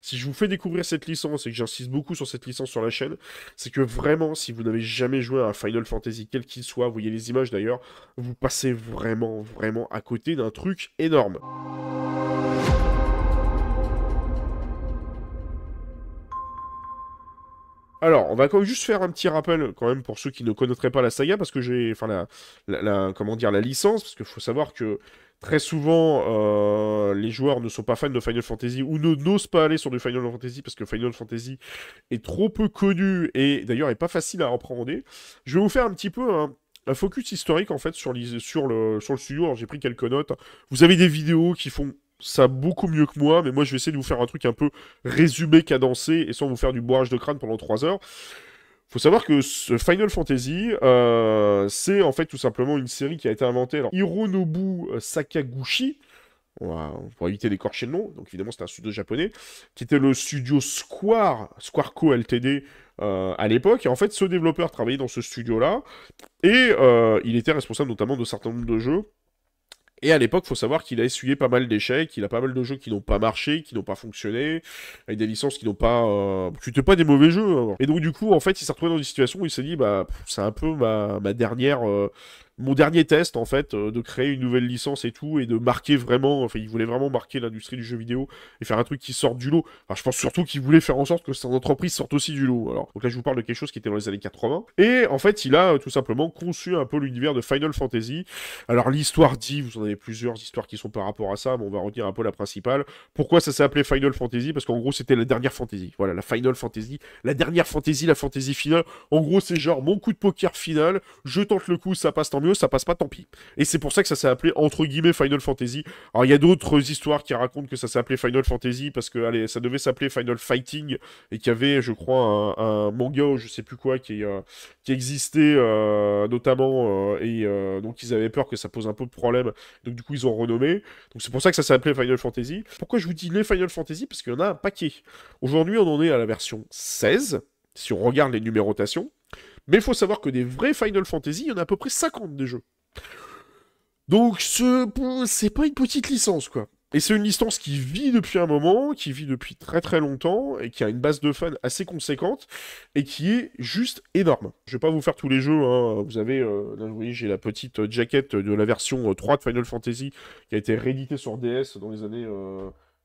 Si je vous fais découvrir cette licence et que j'insiste beaucoup sur cette licence sur la chaîne, c'est que vraiment, si vous n'avez jamais joué à un Final Fantasy quel qu'il soit, vous voyez les images d'ailleurs, vous passez vraiment, vraiment à côté d'un truc énorme. Alors, on va quand même juste faire un petit rappel quand même pour ceux qui ne connaîtraient pas la saga, parce que j'ai, enfin la, la, la, comment dire, la licence, parce qu'il faut savoir que Très souvent, euh, les joueurs ne sont pas fans de Final Fantasy ou ne n'osent pas aller sur du Final Fantasy parce que Final Fantasy est trop peu connu et d'ailleurs est pas facile à appréhender. Je vais vous faire un petit peu un, focus historique en fait sur, le, sur le studio. J'ai pris quelques notes. Vous avez des vidéos qui font ça beaucoup mieux que moi, mais moi je vais essayer de vous faire un truc un peu résumé, cadencé, et sans vous faire du bourrage de crâne pendant 3 heures faut savoir que ce Final Fantasy, euh, c'est en fait tout simplement une série qui a été inventée. par Hironobu Sakaguchi, on va, pour éviter d'écorcher le nom, donc évidemment c'est un studio japonais, qui était le studio Square, Square Co Ltd euh, à l'époque. Et en fait, ce développeur travaillait dans ce studio-là, et euh, il était responsable notamment de certains nombres de jeux et à l'époque, faut savoir qu'il a essuyé pas mal d'échecs, qu'il a pas mal de jeux qui n'ont pas marché, qui n'ont pas fonctionné, avec des licences qui n'ont pas, euh, c'était pas des mauvais jeux. Hein. Et donc du coup, en fait, il s'est retrouvé dans une situation où il s'est dit, bah, c'est un peu ma, dernière, euh, mon dernier test, en fait, euh, de créer une nouvelle licence et tout, et de marquer vraiment, enfin, il voulait vraiment marquer l'industrie du jeu vidéo et faire un truc qui sorte du lot. Alors, je pense surtout qu'il voulait faire en sorte que son entreprise sorte aussi du lot. Alors, donc là, je vous parle de quelque chose qui était dans les années 80. Et en fait, il a euh, tout simplement conçu un peu l'univers de Final Fantasy. Alors, l'histoire dit, vous en avez plusieurs histoires qui sont par rapport à ça, mais on va retenir un peu la principale. Pourquoi ça s'est appelé Final Fantasy Parce qu'en gros, c'était la dernière fantasy. Voilà, la Final Fantasy, la dernière fantasy, la fantasy finale. En gros, c'est genre mon coup de poker final, je tente le coup, ça passe tant mieux ça passe pas, tant pis. Et c'est pour ça que ça s'est appelé entre guillemets Final Fantasy. Alors il y a d'autres histoires qui racontent que ça s'est appelé Final Fantasy parce que allez, ça devait s'appeler Final Fighting et qu'il y avait, je crois, un, manga ou je sais plus quoi qui, euh, qui existait euh, notamment euh, et donc ils avaient peur que ça pose un peu de problème. Donc du coup ils ont renommé. Donc c'est pour ça que ça s'est appelé Final Fantasy. Pourquoi je vous dis les Final Fantasy Parce qu'il y en a un paquet. Aujourd'hui on en est à la version 16 si on regarde les numérotations. Mais il faut savoir que des vrais Final Fantasy, il y en a à peu près 50 des jeux. Donc ce, c'est pas une petite licence, quoi. Et c'est une licence qui vit depuis un moment, qui vit depuis très très longtemps, et qui a une base de fans assez conséquente, et qui est juste énorme. Je vais pas vous faire tous les jeux, hein. vous avez, euh, là vous voyez, j'ai la petite euh, jaquette de la version 3 euh, de Final Fantasy, qui a été rééditée sur DS dans les années...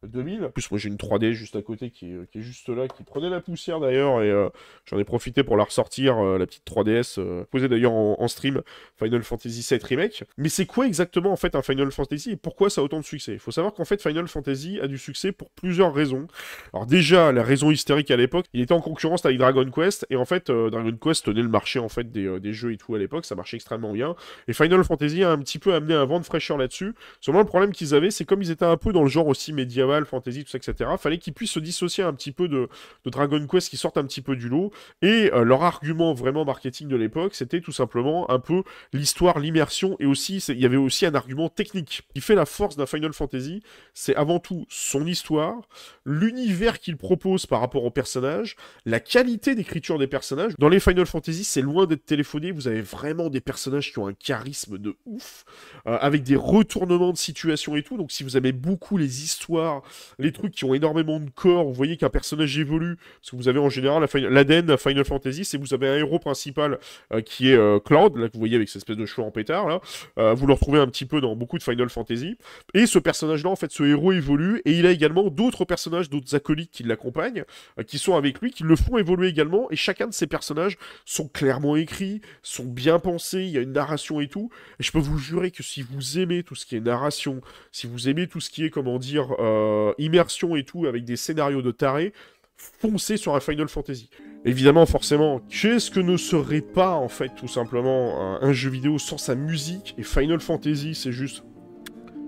2000. En plus, moi j'ai une 3D juste à côté qui est, juste là, qui prenait la poussière d'ailleurs, et euh, j'en ai profité pour la ressortir, euh, la petite 3DS, euh, posée d'ailleurs en, stream, Final Fantasy VII Remake. Mais c'est quoi exactement en fait un Final Fantasy et pourquoi ça a autant de succès Il faut savoir qu'en fait Final Fantasy a du succès pour plusieurs raisons. Alors déjà, la raison hystérique à l'époque, il était en concurrence avec Dragon Quest, et en fait Dragon Quest tenait le marché en fait des, jeux et tout à l'époque, ça marchait extrêmement bien, et Final Fantasy a un petit peu amené un vent de fraîcheur là-dessus. Seulement le problème qu'ils avaient, c'est comme ils étaient un peu dans le genre aussi médiéval, fantasy, tout ça, etc. Fallait qu'ils puissent se dissocier un petit peu de, Dragon Quest qui sortent un petit peu du lot. Et euh, leur argument vraiment marketing de l'époque, c'était tout simplement un peu l'histoire, l'immersion, et aussi, il y avait aussi un argument technique. qui fait la force d'un Final Fantasy, c'est avant tout son histoire, l'univers qu'il propose par rapport aux personnages, la qualité d'écriture des personnages. Dans les Final Fantasy, c'est loin d'être téléphoné, vous avez vraiment des personnages qui ont un charisme de ouf, euh, avec des retournements de situation et tout. Donc si vous aimez beaucoup les histoires les trucs qui ont énormément de corps, vous voyez qu'un personnage évolue, parce que vous avez en général l'Aden Final Fantasy, c'est vous avez un héros principal euh, qui est euh, Cloud, là que vous voyez avec cette espèce de cheveux en pétard, là, euh, vous le retrouvez un petit peu dans beaucoup de Final Fantasy, et ce personnage-là, en fait, ce héros évolue, et il a également d'autres personnages, d'autres acolytes qui l'accompagnent, qui sont avec lui, qui le font évoluer également, et chacun de ces personnages sont clairement écrits, sont bien pensés, il y a une narration et tout, et je peux vous jurer que si vous aimez tout ce qui est narration, si vous aimez tout ce qui est, comment dire, euh, euh, immersion et tout, avec des scénarios de taré foncer sur un Final Fantasy. Évidemment, forcément, qu'est-ce que ne serait pas, en fait, tout simplement, un, jeu vidéo sans sa musique Et Final Fantasy, c'est juste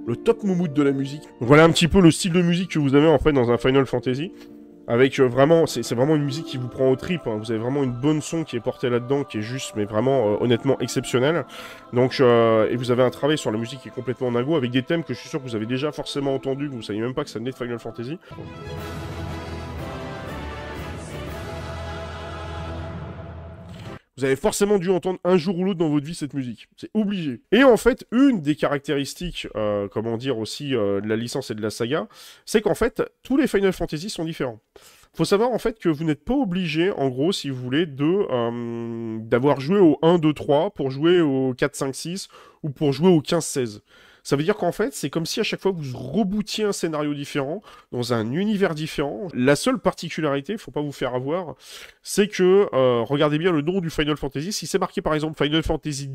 le top moumoute de la musique. Voilà un petit peu le style de musique que vous avez, en fait, dans un Final Fantasy. Avec euh, vraiment, c'est vraiment une musique qui vous prend au trip. Hein. Vous avez vraiment une bonne son qui est portée là-dedans, qui est juste, mais vraiment euh, honnêtement exceptionnelle. Donc, euh, et vous avez un travail sur la musique qui est complètement en nago avec des thèmes que je suis sûr que vous avez déjà forcément entendu, que vous saviez même pas que ça venait de Final Fantasy. Vous avez forcément dû entendre un jour ou l'autre dans votre vie cette musique. C'est obligé. Et en fait, une des caractéristiques, euh, comment dire aussi, euh, de la licence et de la saga, c'est qu'en fait, tous les Final Fantasy sont différents. Faut savoir en fait que vous n'êtes pas obligé, en gros, si vous voulez, de euh, d'avoir joué au 1, 2, 3 pour jouer au 4, 5, 6 ou pour jouer au 15, 16. Ça veut dire qu'en fait, c'est comme si à chaque fois vous rebootiez un scénario différent, dans un univers différent. La seule particularité, faut pas vous faire avoir, c'est que, euh, regardez bien le nom du Final Fantasy, si c'est marqué par exemple Final Fantasy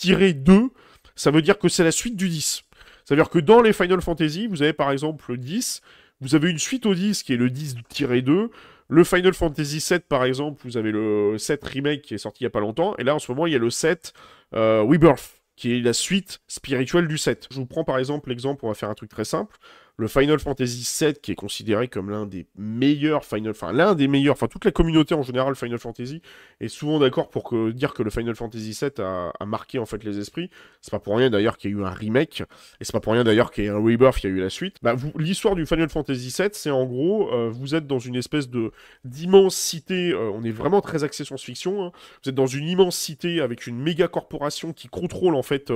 X-2, ça veut dire que c'est la suite du 10. Ça veut dire que dans les Final Fantasy, vous avez par exemple le 10, vous avez une suite au 10 qui est le 10-2, le Final Fantasy 7 par exemple, vous avez le 7 remake qui est sorti il y a pas longtemps, et là en ce moment il y a le 7 euh, Rebirth qui est la suite spirituelle du set. Je vous prends par exemple l'exemple, on va faire un truc très simple le Final Fantasy VII, qui est considéré comme l'un des meilleurs Final, enfin l'un des meilleurs, enfin toute la communauté en général Final Fantasy est souvent d'accord pour dire que le Final Fantasy VII a, marqué en fait les esprits. C'est pas pour rien d'ailleurs qu'il y a eu un remake, et c'est pas pour rien d'ailleurs qu'il y a eu un rebirth, qui y a eu la suite. Bah, l'histoire du Final Fantasy VII, c'est en gros, euh, vous êtes dans une espèce de d'immense cité. Euh, on est vraiment très axé science-fiction. Hein. Vous êtes dans une immense cité avec une méga corporation qui contrôle en fait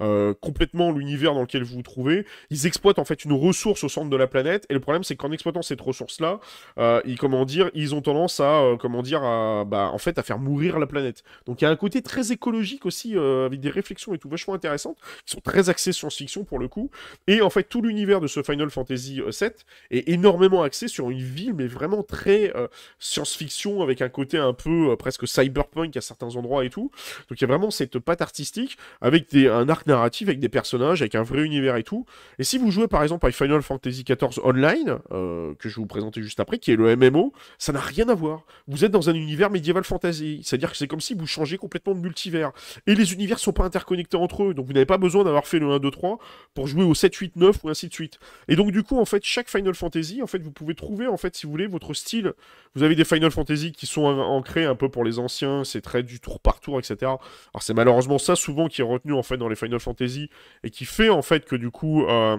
euh, complètement l'univers dans lequel vous vous trouvez. Ils exploitent en fait une ressources au centre de la planète. Et le problème, c'est qu'en exploitant cette ressource-là, euh, ils, comment dire, ils ont tendance à, euh, comment dire, à, bah, en fait, à faire mourir la planète. Donc il y a un côté très écologique aussi, euh, avec des réflexions et tout vachement intéressantes, qui sont très axées science-fiction pour le coup. Et en fait, tout l'univers de ce Final Fantasy VII euh, est énormément axé sur une ville, mais vraiment très science-fiction, avec un côté un peu presque cyberpunk à certains endroits et tout. Donc il y a vraiment cette patte artistique, avec des, un arc narratif, avec des personnages, avec un vrai univers et tout. Et si vous jouez par exemple à Final Fantasy XIV Online, euh, que je vous présentais juste après, qui est le MMO, ça n'a rien à voir. Vous êtes dans un univers médiéval fantasy, c'est-à-dire que c'est comme si vous changez complètement de multivers. Et les univers sont pas interconnectés entre eux, donc vous n'avez pas besoin d'avoir fait le 1, 2, 3 pour jouer au 7, 8, 9 ou ainsi de suite. Et donc du coup, en fait, chaque Final Fantasy, en fait, vous pouvez trouver, en fait, si vous voulez, votre style. Vous avez des Final Fantasy qui sont ancrés un peu pour les anciens, c'est très du tour par tour, etc. Alors c'est malheureusement ça souvent qui est retenu en fait dans les Final Fantasy et qui fait en fait que du coup, euh,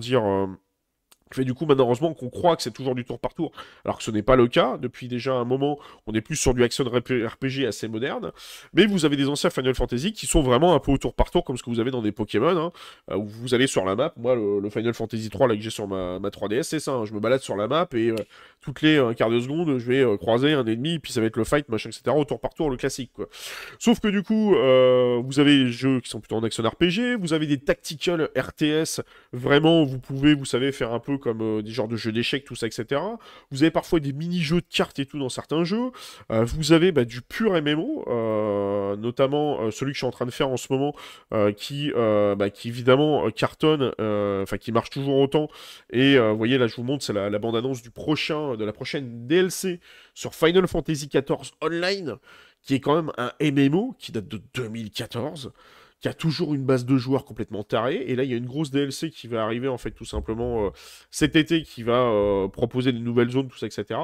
dire euh, fait du coup malheureusement qu'on croit que c'est toujours du tour par tour, alors que ce n'est pas le cas. Depuis déjà un moment, on est plus sur du action RPG assez moderne. Mais vous avez des anciens Final Fantasy qui sont vraiment un peu au tour par tour, comme ce que vous avez dans des Pokémon, hein. euh, où vous allez sur la map. Moi, le, Final Fantasy 3 là que j'ai sur ma, 3DS, c'est ça. Hein. je me balade sur la map et euh, toutes les un quart de seconde, je vais euh, croiser un ennemi, puis ça va être le fight, machin, etc. Au tour par tour, le classique. Quoi. Sauf que du coup, vous avez des jeux qui sont plutôt en action RPG, vous avez des tactical RTS, vraiment, vous pouvez, vous savez, faire un peu comme euh, des genres de jeux d'échecs, tout ça, etc. Vous avez parfois des mini-jeux de cartes et tout dans certains jeux. Euh, vous avez bah, du pur MMO, euh, notamment celui que je suis en train de faire en ce moment, qui, bah, qui évidemment cartonne, enfin qui marche toujours autant. Et vous voyez là, je vous montre, c'est la, la bande-annonce du prochain, de la prochaine DLC sur Final Fantasy XIV Online, qui est quand même un MMO qui date de 2014 qui a toujours une base de joueurs complètement tarée. Et là, il y a une grosse DLC qui va arriver, en fait, tout simplement euh, cet été, qui va euh, proposer des nouvelles zones, tout ça, etc.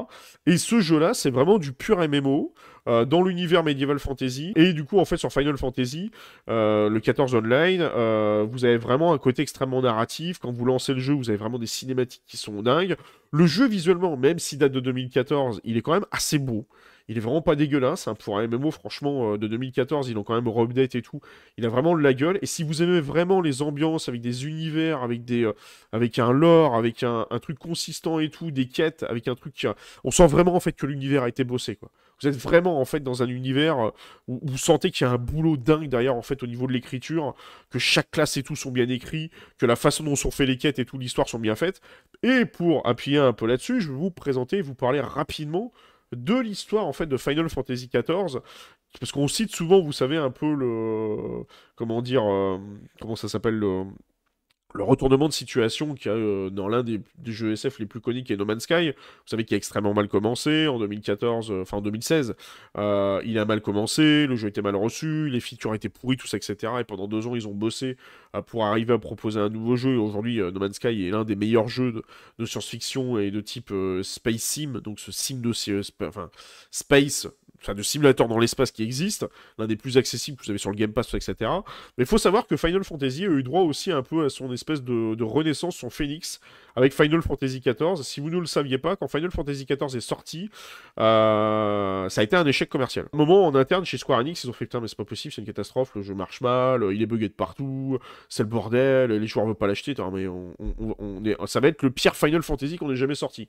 Et ce jeu-là, c'est vraiment du pur MMO. Euh, dans l'univers Medieval Fantasy. Et du coup, en fait, sur Final Fantasy, le 14 online, vous avez vraiment un côté extrêmement narratif. Quand vous lancez le jeu, vous avez vraiment des cinématiques qui sont dingues. Le jeu, visuellement, même s'il date de 2014, il est quand même assez beau. Il est vraiment pas dégueulasse. Hein, pour un MMO, franchement, euh, de 2014, ils ont quand même re-update et tout. Il a vraiment de la gueule. Et si vous aimez vraiment les ambiances avec des univers, avec, des, euh, avec un lore, avec un, truc consistant et tout, des quêtes, avec un truc. Qui, on sent vraiment en fait que l'univers a été bossé. Quoi. Vous êtes vraiment en fait dans un univers euh, où vous sentez qu'il y a un boulot dingue derrière en fait au niveau de l'écriture, que chaque classe et tout sont bien écrits, que la façon dont sont faites les quêtes et tout l'histoire sont bien faites. Et pour appuyer un peu là-dessus, je vais vous présenter, vous parler rapidement de l'histoire en fait de Final Fantasy XIV parce qu'on cite souvent, vous savez, un peu le comment dire, euh, comment ça s'appelle le le retournement de situation qui a euh, dans l'un des, jeux SF les plus coniques, qui est No Man's Sky. Vous savez qu'il a extrêmement mal commencé en 2014, euh, enfin en 2016. Euh, il a mal commencé, le jeu était mal reçu, les features étaient pourries, tout ça, etc. Et pendant deux ans, ils ont bossé pour arriver à proposer un nouveau jeu. et Aujourd'hui, No Man's Sky est l'un des meilleurs jeux de, science-fiction et de type Space Sim, donc ce sim de enfin, Space de simulateurs dans l'espace qui existe, l'un des plus accessibles que vous avez sur le Game Pass, etc. Mais il faut savoir que Final Fantasy a eu droit aussi un peu à son espèce de, renaissance, son Phoenix avec Final Fantasy XIV. Si vous ne le saviez pas, quand Final Fantasy XIV est sorti, euh, ça a été un échec commercial. Un moment en interne chez Square Enix, ils ont fait putain mais c'est pas possible, c'est une catastrophe, le jeu marche mal, il est bugué de partout, c'est le bordel, les joueurs ne veulent pas l'acheter, mais on, ça va être le pire Final Fantasy qu'on ait jamais sorti.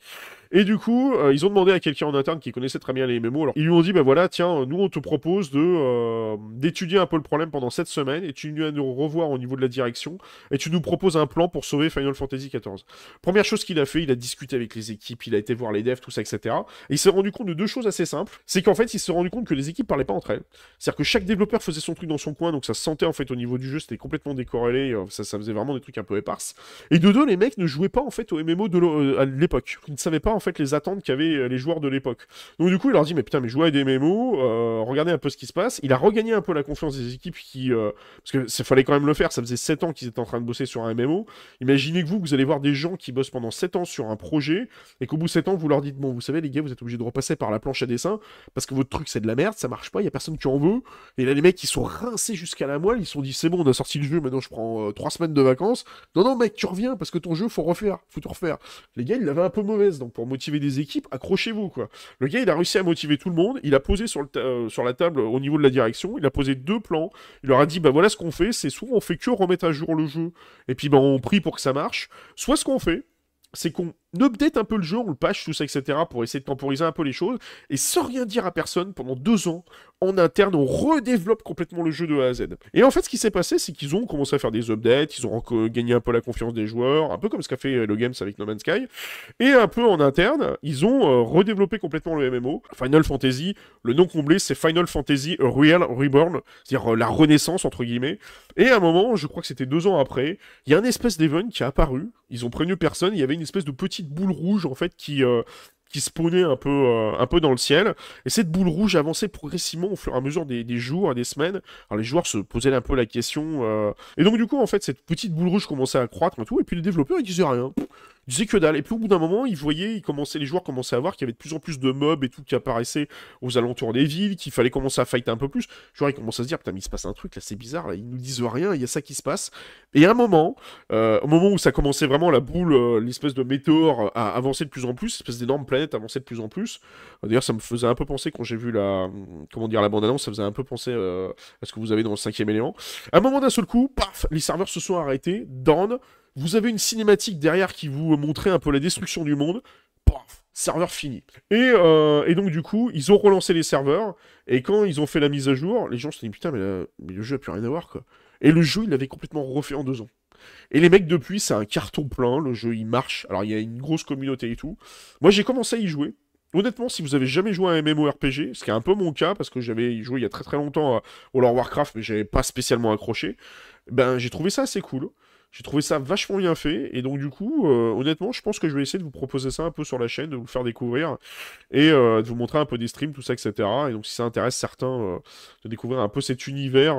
Et du coup, euh, ils ont demandé à quelqu'un en interne qui connaissait très bien les MMO, alors ils lui ont dit bah, voilà, tiens, nous on te propose de euh, d'étudier un peu le problème pendant cette semaine et tu viens nous revoir au niveau de la direction et tu nous proposes un plan pour sauver Final Fantasy XIV. Première chose qu'il a fait, il a discuté avec les équipes, il a été voir les devs, tout ça, etc. Et il s'est rendu compte de deux choses assez simples. C'est qu'en fait, il s'est rendu compte que les équipes parlaient pas entre elles. C'est-à-dire que chaque développeur faisait son truc dans son coin, donc ça se sentait en fait au niveau du jeu, c'était complètement décorrélé, euh, ça, ça faisait vraiment des trucs un peu éparses. Et de deux, les mecs ne jouaient pas en fait au MMO de euh, l'époque. Ils ne savaient pas en fait les attentes qu'avaient les joueurs de l'époque. Donc du coup, il leur dit, mais putain, mais jouez à des euh, regardez un peu ce qui se passe. Il a regagné un peu la confiance des équipes qui. Euh, parce que fallait quand même le faire, ça faisait 7 ans qu'ils étaient en train de bosser sur un MMO. Imaginez que vous, vous allez voir des gens qui bossent pendant 7 ans sur un projet et qu'au bout de 7 ans, vous leur dites Bon, vous savez, les gars, vous êtes obligés de repasser par la planche à dessin parce que votre truc, c'est de la merde, ça marche pas, il y a personne qui en veut. Et là, les mecs, ils sont rincés jusqu'à la moelle, ils se sont dit C'est bon, on a sorti le jeu, maintenant je prends euh, trois 3 semaines de vacances. Non, non, mec, tu reviens parce que ton jeu, faut refaire, faut tout refaire. Les gars, il l'avait un peu mauvaise, donc pour motiver des équipes, accrochez-vous, quoi. Le gars, il a réussi à motiver tout le monde, il a posé sur, euh, la table euh, au niveau de la direction, il a posé deux plans. Il leur a dit ben voilà ce qu'on fait, c'est soit on fait que remettre à jour le jeu, et puis ben on prie pour que ça marche, soit ce qu'on fait, c'est qu'on update un peu le jeu, on le patch, tout ça, etc., pour essayer de temporiser un peu les choses, et sans rien dire à personne, pendant deux ans, en interne, on redéveloppe complètement le jeu de A à Z. Et en fait, ce qui s'est passé, c'est qu'ils ont commencé à faire des updates, ils ont gagné un peu la confiance des joueurs, un peu comme ce qu'a fait euh, le Games avec No Man's Sky, et un peu en interne, ils ont euh, redéveloppé complètement le MMO, Final Fantasy, le nom comblé, c'est Final Fantasy Real Reborn, c'est-à-dire euh, la renaissance, entre guillemets, et à un moment, je crois que c'était deux ans après, il y a un espèce d'event qui a apparu, ils ont prévenu personne, il y avait une espèce de petite boule rouge en fait qui euh, qui spawnait un peu, euh, un peu dans le ciel. Et cette boule rouge avançait progressivement au fur et à mesure des, jours et des semaines. Alors les joueurs se posaient un peu la question. Euh. Et donc du coup, en fait, cette petite boule rouge commençait à croître et tout. Et puis les développeurs, ils disaient rien que dalle. Et puis au bout d'un moment, ils voyaient, ils commençaient, les joueurs commençaient à voir qu'il y avait de plus en plus de mobs et tout qui apparaissaient aux alentours des villes, qu'il fallait commencer à fight un peu plus. Genre, ils commençaient à se dire, putain, mais il se passe un truc, là, c'est bizarre, ils nous disent rien, il y a ça qui se passe. Et à un moment, euh, au moment où ça commençait vraiment la boule, euh, l'espèce de météore euh, à avancer de plus en plus, l'espèce d'énorme planète avançait de plus en plus. D'ailleurs, ça me faisait un peu penser, quand j'ai vu la, hum, comment dire, la bande-annonce, ça faisait un peu penser à ce que vous avez dans le cinquième élément. À un moment d'un seul coup, paf, les serveurs se sont arrêtés, down, vous avez une cinématique derrière qui vous montrait un peu la destruction du monde. Paf, serveur fini. Euh, et, donc du coup, ils ont relancé les serveurs, et quand ils ont fait la mise à jour, les gens se sont dit putain mais, le jeu a plus rien à voir quoi. Et le jeu, il l'avait complètement refait en deux ans. Et les mecs depuis, c'est un carton plein, le jeu il marche, alors il y a une grosse communauté et tout. Moi j'ai commencé à y jouer, Honnêtement, si vous avez jamais joué à un MMORPG, ce qui est un peu mon cas, parce que j'avais joué il y a très très longtemps à World of Warcraft, mais j'avais pas spécialement accroché, ben j'ai trouvé ça assez cool. J'ai trouvé ça vachement bien fait. Et donc, du coup, euh, honnêtement, je pense que je vais essayer de vous proposer ça un peu sur la chaîne, de vous faire découvrir et euh, de vous montrer un peu des streams, tout ça, etc. Et donc, si ça intéresse certains euh, de découvrir un peu cet univers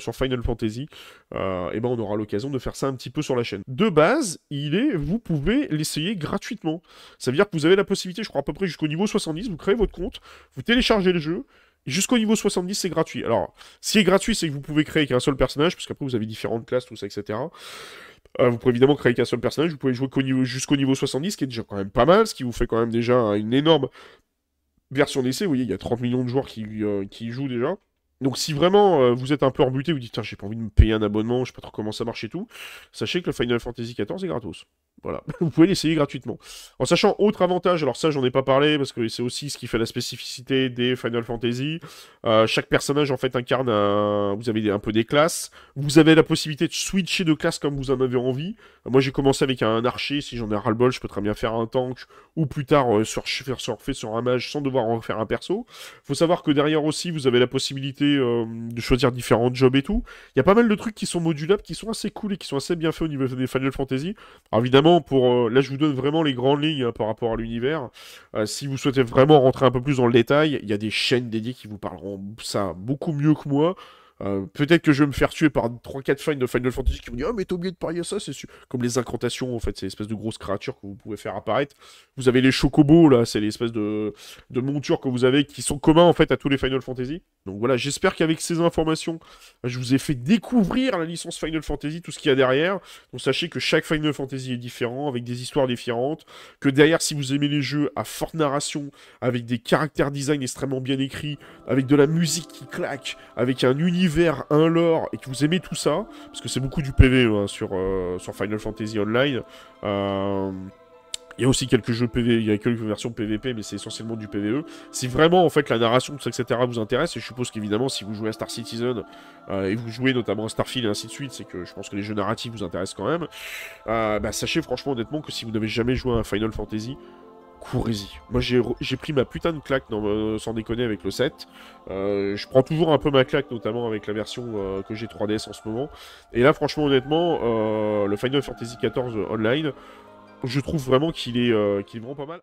sur Final Fantasy, eh ben on aura l'occasion de faire ça un petit peu sur la chaîne. De base, il est, vous pouvez l'essayer gratuitement. Ça veut dire que vous avez la possibilité, je crois à peu près jusqu'au niveau 70, vous créez votre compte, vous téléchargez le jeu. Jusqu'au niveau 70, c'est gratuit. Alors, si est gratuit, c'est que vous pouvez créer qu'un seul personnage, parce qu'après vous avez différentes classes, tout ça, etc. Euh, vous pouvez évidemment créer qu'un seul personnage, vous pouvez jouer jusqu'au niveau 70, qui est déjà quand même pas mal, ce qui vous fait quand même déjà une énorme version d'essai. Vous voyez, il y a 30 millions de joueurs euh, qui, y jouent déjà. Donc si vraiment euh, vous êtes un peu embuté, vous dites tiens, j'ai pas envie de me payer un abonnement, je sais pas trop comment ça marche et tout, sachez que le Final Fantasy XIV est gratos. Voilà, vous pouvez l'essayer gratuitement. En sachant, autre avantage, alors ça j'en ai pas parlé, parce que c'est aussi ce qui fait la spécificité des Final Fantasy. Euh, chaque personnage en fait incarne un... Vous avez un peu des classes. Vous avez la possibilité de switcher de classe comme vous en avez envie. Euh, moi j'ai commencé avec un archer, si j'en ai ras-le-bol, je peux très bien faire un tank, ou plus tard euh, sur... surfer sur un mage sans devoir en faire un perso. Faut savoir que derrière aussi, vous avez la possibilité de choisir différents jobs et tout. Il y a pas mal de trucs qui sont modulables, qui sont assez cool et qui sont assez bien faits au niveau des Final Fantasy. Alors évidemment, pour. Euh, là, je vous donne vraiment les grandes lignes hein, par rapport à l'univers. Euh, si vous souhaitez vraiment rentrer un peu plus dans le détail, il y a des chaînes dédiées qui vous parleront ça beaucoup mieux que moi. Euh, peut-être que je vais me faire tuer par 3-4 fans de Final Fantasy qui vont dire Ah, mais t'as oublié de parier à ça, c'est sûr. Comme les incantations, en fait, c'est l'espèce de grosse créatures que vous pouvez faire apparaître. Vous avez les chocobos, là, c'est l'espèce de, de monture que vous avez qui sont communs, en fait, à tous les Final Fantasy. Donc voilà, j'espère qu'avec ces informations, je vous ai fait découvrir la licence Final Fantasy, tout ce qu'il y a derrière. Donc sachez que chaque Final Fantasy est différent, avec des histoires différentes. Que derrière, si vous aimez les jeux à forte narration, avec des caractères design extrêmement bien écrits, avec de la musique qui claque, avec un univers vers un lore, et que vous aimez tout ça, parce que c'est beaucoup du PvE hein, euh, sur, Final Fantasy Online, euh, Il y a aussi quelques jeux PV, e, il y a quelques versions PVP, mais c'est essentiellement du PVE. Si vraiment en fait la narration, tout ça, etc. vous intéresse, et je suppose qu'évidemment si vous jouez à Star Citizen euh, et vous jouez notamment à Starfield et ainsi de suite, c'est que je pense que les jeux narratifs vous intéressent quand même. Bah, sachez franchement honnêtement que si vous n'avez jamais joué à Final Fantasy, courez-y. Moi, j'ai pris ma putain de claque, euh, sans déconner, avec le 7. Euh, je prends toujours un peu ma claque, notamment avec la version euh, que j'ai 3DS en ce moment. Et là, franchement, honnêtement, le Final Fantasy XIV Online, je trouve vraiment qu'il est, est vraiment pas mal.